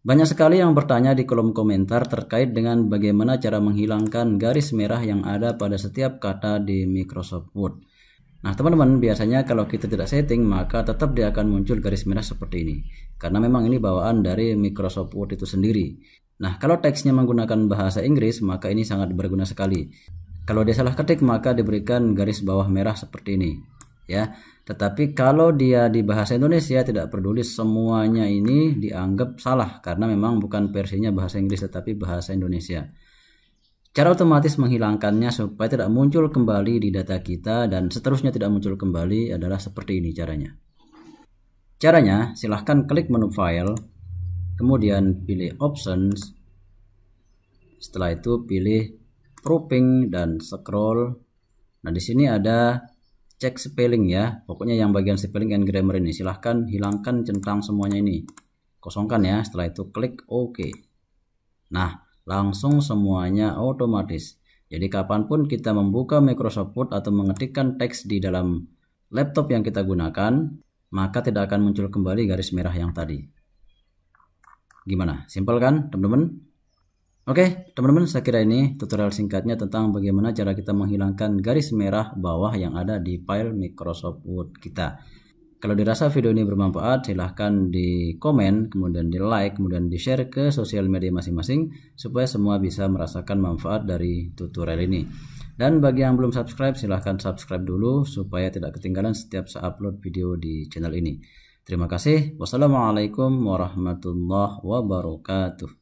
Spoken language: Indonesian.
Banyak sekali yang bertanya di kolom komentar terkait dengan bagaimana cara menghilangkan garis merah yang ada pada setiap kata di Microsoft Word. Nah teman-teman biasanya kalau kita tidak setting maka tetap dia akan muncul garis merah seperti ini. Karena memang ini bawaan dari Microsoft Word itu sendiri. Nah kalau teksnya menggunakan bahasa Inggris maka ini sangat berguna sekali. Kalau dia salah ketik maka diberikan garis bawah merah seperti ini ya tetapi kalau dia di bahasa Indonesia tidak peduli semuanya ini dianggap salah karena memang bukan versinya bahasa Inggris tetapi bahasa Indonesia. Cara otomatis menghilangkannya supaya tidak muncul kembali di data kita dan seterusnya tidak muncul kembali adalah seperti ini caranya. Caranya, silahkan klik menu file, kemudian pilih options, setelah itu pilih grouping dan scroll. Nah, di sini ada cek spelling ya pokoknya yang bagian spelling and grammar ini silahkan hilangkan centang semuanya ini kosongkan ya setelah itu klik OK nah langsung semuanya otomatis jadi kapanpun kita membuka Microsoft Word atau mengetikkan teks di dalam laptop yang kita gunakan maka tidak akan muncul kembali garis merah yang tadi gimana simpel kan teman-teman Oke, teman-teman, saya kira ini tutorial singkatnya tentang bagaimana cara kita menghilangkan garis merah bawah yang ada di file Microsoft Word kita. Kalau dirasa video ini bermanfaat, silahkan di komen, kemudian di like, kemudian di share ke sosial media masing-masing supaya semua bisa merasakan manfaat dari tutorial ini. Dan bagi yang belum subscribe, silahkan subscribe dulu supaya tidak ketinggalan setiap saya upload video di channel ini. Terima kasih. Wassalamualaikum warahmatullahi wabarakatuh.